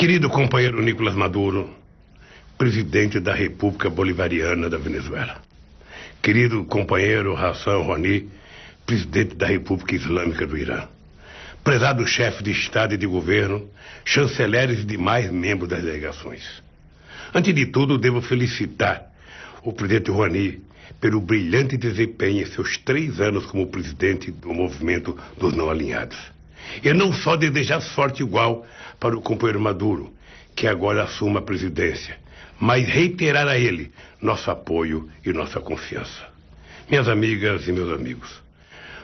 Querido companheiro Nicolas Maduro, presidente da República Bolivariana da Venezuela. Querido companheiro Hassan Rouhani, presidente da República Islâmica do Irã. Prezado chefe de Estado e de governo, chanceleres e demais membros das delegações. Antes de tudo, devo felicitar o presidente Rouhani pelo brilhante desempenho em seus três anos como presidente do movimento dos não alinhados e não só desejar sorte igual para o companheiro Maduro, que agora assuma a presidência, mas reiterar a ele nosso apoio e nossa confiança. Minhas amigas e meus amigos,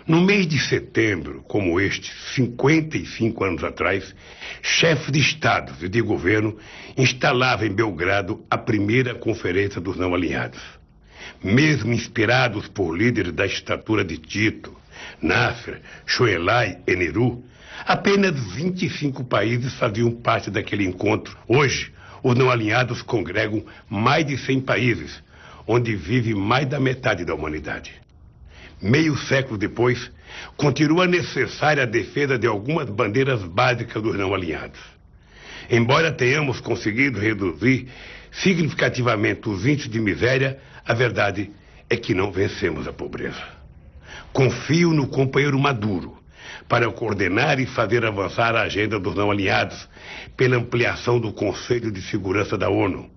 no mês de setembro, como este, 55 anos atrás, chefes de Estado e de governo instalavam em Belgrado a primeira Conferência dos Não Alinhados. Mesmo inspirados por líderes da estatura de Tito, Náfera, Choelai, Eneru, apenas 25 países faziam parte daquele encontro. Hoje, os não alinhados congregam mais de 100 países, onde vive mais da metade da humanidade. Meio século depois, continua necessária a defesa de algumas bandeiras básicas dos não alinhados. Embora tenhamos conseguido reduzir significativamente os índices de miséria, a verdade é que não vencemos a pobreza. Confio no companheiro Maduro para coordenar e fazer avançar a agenda dos não alinhados pela ampliação do Conselho de Segurança da ONU,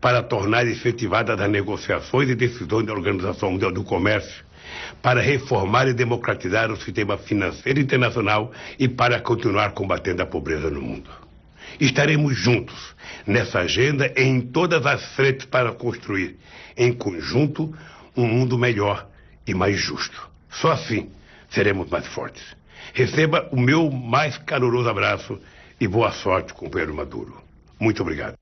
para tornar efetivadas as negociações e decisões da Organização Mundial do Comércio, para reformar e democratizar o sistema financeiro internacional e para continuar combatendo a pobreza no mundo. Estaremos juntos nessa agenda e em todas as frentes para construir, em conjunto, um mundo melhor e mais justo. Só assim seremos mais fortes. Receba o meu mais caloroso abraço e boa sorte, companheiro Maduro. Muito obrigado.